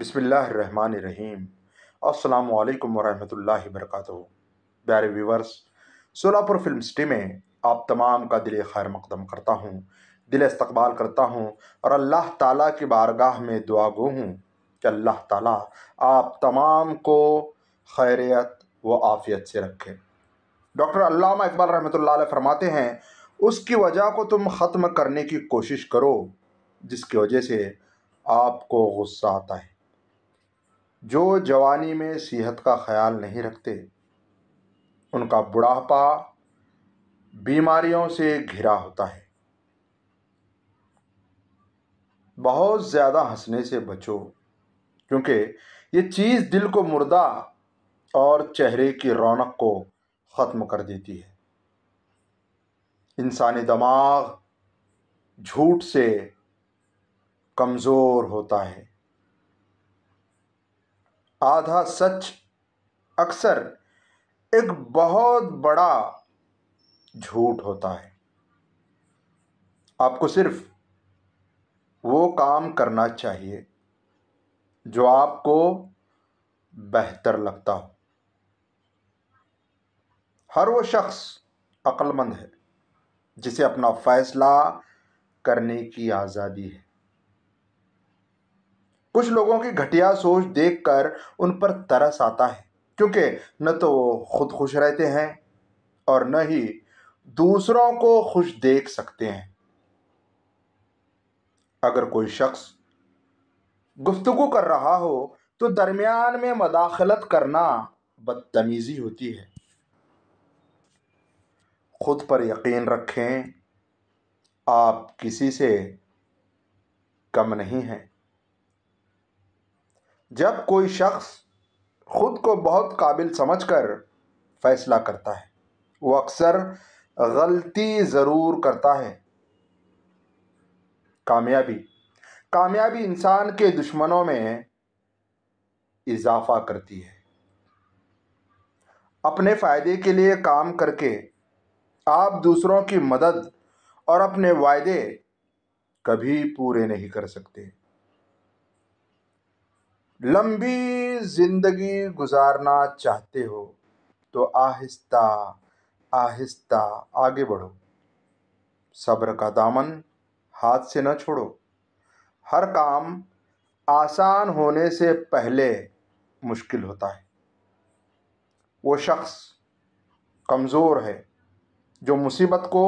बिसमीम अल्लाम वरहमल वर्क प्यारे व्यूवर्स सोलापुर फिल्म सिटी में आप तमाम का दिल खैर मकदम करता हूँ दिल इस्तबाल करता हूँ और अल्लाह ताला की बारगाह में दुआ गो हूँ कि अल्लाह ताला आप तमाम को खैरियत व आफ़ियत से रखे डॉक्टर अल्लामा इकबाल रहमतुल्लाह फरमाते हैं उसकी वजह को तुम ख़त्म करने की कोशिश करो जिसकी वजह से आपको गुस्सा आता है जो जवानी में सेहत का ख्याल नहीं रखते उनका बुढ़ापा बीमारियों से घिरा होता है बहुत ज़्यादा हंसने से बचो क्योंकि ये चीज़ दिल को मुर्दा और चेहरे की रौनक को ख़त्म कर देती है इंसानी दिमाग झूठ से कमज़ोर होता है आधा सच अक्सर एक बहुत बड़ा झूठ होता है आपको सिर्फ वो काम करना चाहिए जो आपको बेहतर लगता हो हर वो शख्स अक्लमंद है जिसे अपना फैसला करने की आज़ादी है कुछ लोगों की घटिया सोच देखकर उन पर तरस आता है क्योंकि न तो वो खुद खुश रहते हैं और न ही दूसरों को खुश देख सकते हैं अगर कोई शख्स गुफ्तगु कर रहा हो तो दरमियान में मदाखलत करना बदतमीज़ी होती है खुद पर यकीन रखें आप किसी से कम नहीं हैं जब कोई शख्स खुद को बहुत काबिल समझकर फैसला करता है वो अक्सर गलती ज़रूर करता है कामयाबी कामयाबी इंसान के दुश्मनों में इजाफा करती है अपने फ़ायदे के लिए काम करके आप दूसरों की मदद और अपने वायदे कभी पूरे नहीं कर सकते लंबी ज़िंदगी गुजारना चाहते हो तो आहिस्ता आहिस्ता आगे बढ़ो सब्र का दामन हाथ से न छोड़ो हर काम आसान होने से पहले मुश्किल होता है वो शख्स कमज़ोर है जो मुसीबत को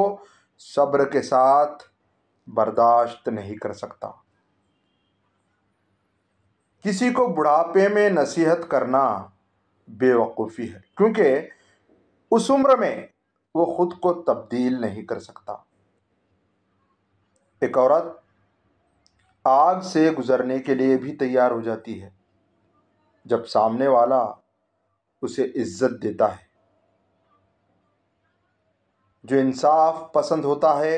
सब्र के साथ बर्दाश्त नहीं कर सकता किसी को बुढ़ापे में नसीहत करना बेवकूफ़ी है क्योंकि उस उम्र में वो ख़ुद को तब्दील नहीं कर सकता एक औरत आग से गुज़रने के लिए भी तैयार हो जाती है जब सामने वाला उसे इज्जत देता है जो इंसाफ पसंद होता है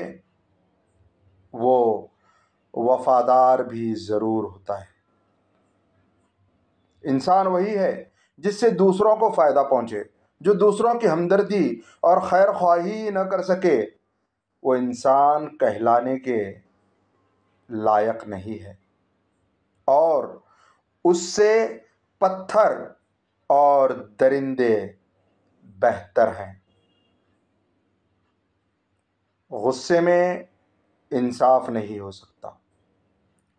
वो वफादार भी ज़रूर होता है इंसान वही है जिससे दूसरों को फ़ायदा पहुँचे जो दूसरों की हमदर्दी और खैर ख्वाही न कर सके वो इंसान कहलाने के लायक नहीं है और उससे पत्थर और दरिंदे बेहतर हैं गुस्से में इंसाफ नहीं हो सकता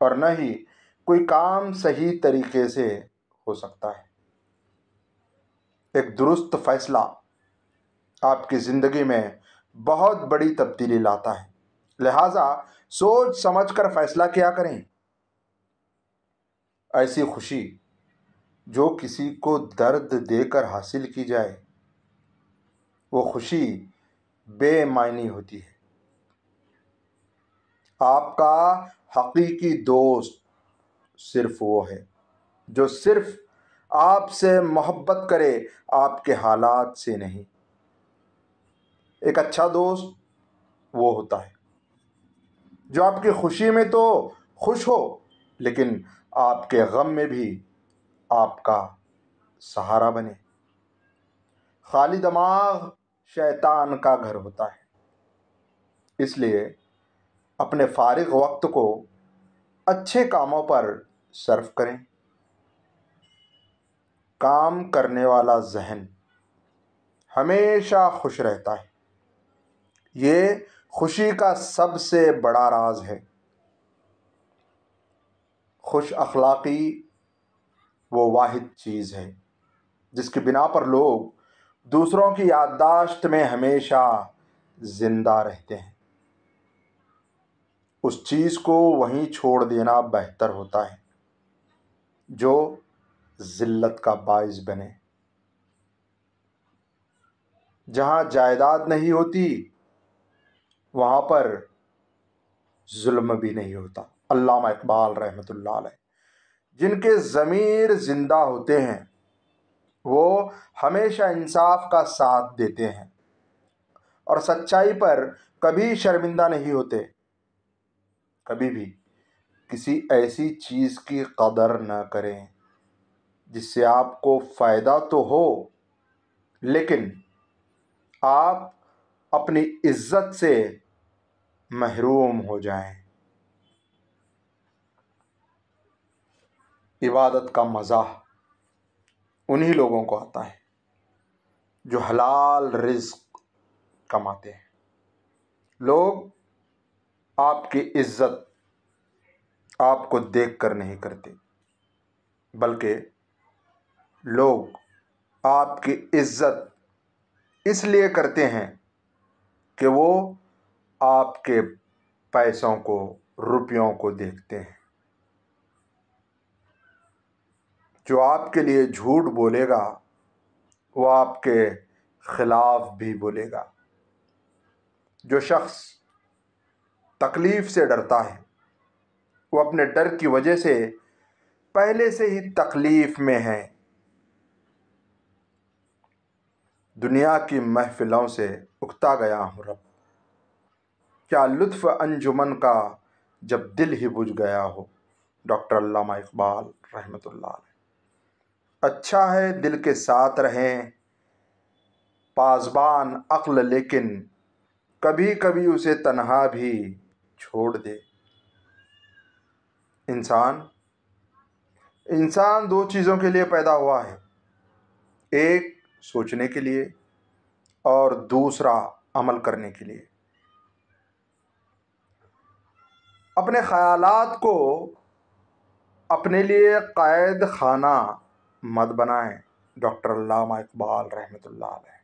और न ही कोई काम सही तरीके से हो सकता है एक दुरुस्त फैसला आपकी ज़िंदगी में बहुत बड़ी तब्दीली लाता है लिहाजा सोच समझकर फैसला क्या करें ऐसी खुशी जो किसी को दर्द देकर हासिल की जाए वो खुशी बेमायनी होती है आपका हकीकी दोस्त सिर्फ वो है जो सिर्फ आपसे मोहब्बत करे आपके हालात से नहीं एक अच्छा दोस्त वो होता है जो आपकी खुशी में तो खुश हो लेकिन आपके गम में भी आपका सहारा बने खाली दिमाग शैतान का घर होता है इसलिए अपने फारिग वक्त को अच्छे कामों पर सर्व करें काम करने वाला जहन हमेशा खुश रहता है ये खुशी का सबसे बड़ा राज है खुश अखलाक़ी वो वाहिद चीज़ है जिसके बिना पर लोग दूसरों की याददाश्त में हमेशा ज़िंदा रहते हैं उस चीज़ को वहीं छोड़ देना बेहतर होता है जो ज़िल्लत का बायस बने जहाँ जायदाद नहीं होती वहाँ पर जुल्म भी नहीं होता अल्लामा इकबाल रहमत जिनके ज़मीर ज़िंदा होते हैं वो हमेशा इंसाफ का साथ देते हैं और सच्चाई पर कभी शर्मिंदा नहीं होते कभी भी किसी ऐसी चीज़ की कदर न करें जिससे आपको फ़ायदा तो हो लेकिन आप अपनी इज्जत से महरूम हो जाएं। इबादत का मज़ा उन्हीं लोगों को आता है जो हलाल रिस्क कमाते हैं लोग आपकी इज्जत आपको देख कर नहीं करते बल्कि लोग आपकी इज़्ज़त इसलिए करते हैं कि वो आपके पैसों को रुपयों को देखते हैं जो आपके लिए झूठ बोलेगा वो आपके ख़िलाफ़ भी बोलेगा जो शख्स तकलीफ़ से डरता है वो अपने डर की वजह से पहले से ही तकलीफ़ में है दुनिया की महफ़िलों से उकता गया हूँ रब क्या लुत्फ़ अंजुमन का जब दिल ही बुझ गया हो डॉक्टर अल्लामा इकबाल रहमतुल्लाह अच्छा है दिल के साथ रहें पासबान अक्ल लेकिन कभी कभी उसे तनहा भी छोड़ दे इंसान इंसान दो चीज़ों के लिए पैदा हुआ है एक सोचने के लिए और दूसरा अमल करने के लिए अपने ख़यालात को अपने लिए क़ायद खाना मत बनाएं डॉक्टर अल्लामा इकबाल रहमतुल्लाह अलैह